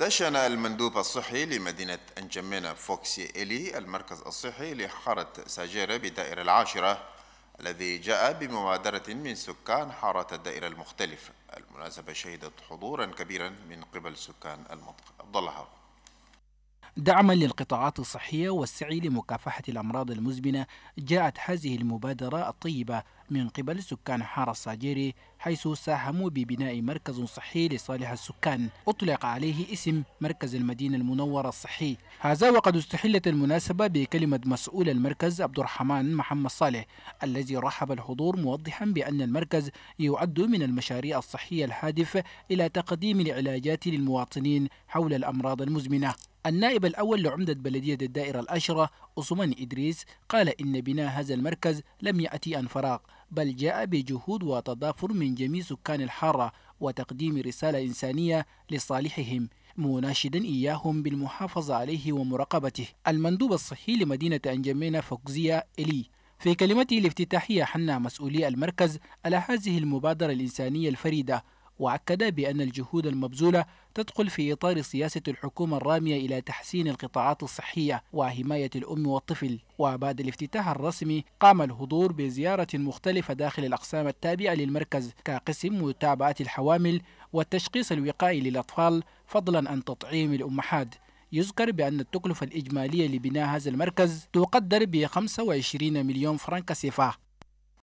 دشن المندوب الصحي لمدينة أنجمينا فوكسي إلي المركز الصحي لحارة ساجيرة بدائرة العاشرة الذي جاء بمبادرة من سكان حارة الدائرة المختلفة المناسبة شهدت حضورا كبيرا من قبل سكان المنطقة عبد الله دعما للقطاعات الصحية والسعي لمكافحة الأمراض المزمنة جاءت هذه المبادرة الطيبة من قبل سكان حارة الصاجيري حيث ساهموا ببناء مركز صحي لصالح السكان أطلق عليه اسم مركز المدينة المنورة الصحي هذا وقد استحلت المناسبة بكلمة مسؤول المركز عبد الرحمن محمد صالح الذي رحب الحضور موضحا بأن المركز يعد من المشاريع الصحية الهادفة إلى تقديم العلاجات للمواطنين حول الأمراض المزمنة النائب الأول لعمدة بلدية الدائرة الأشرة أصمان إدريس قال إن بناء هذا المركز لم يأتي عن فراغ بل جاء بجهود وتضافر من جميع سكان الحارة وتقديم رسالة إنسانية لصالحهم مناشدا إياهم بالمحافظة عليه ومراقبته المندوب الصحي لمدينة أنجمينا فوكزيا إلي في كلمته الافتتاحية حنا مسؤولي المركز على هذه المبادرة الإنسانية الفريدة وأكد بأن الجهود المبذولة تدخل في إطار سياسة الحكومة الرامية إلى تحسين القطاعات الصحية وحماية الأم والطفل وبعد الافتتاح الرسمي قام الحضور بزيارة مختلفة داخل الأقسام التابعة للمركز كقسم متابعة الحوامل والتشخيص الوقائي للأطفال فضلا عن تطعيم الأمهات يذكر بأن التكلفة الإجمالية لبناء هذا المركز تقدر ب 25 مليون فرنك سفاه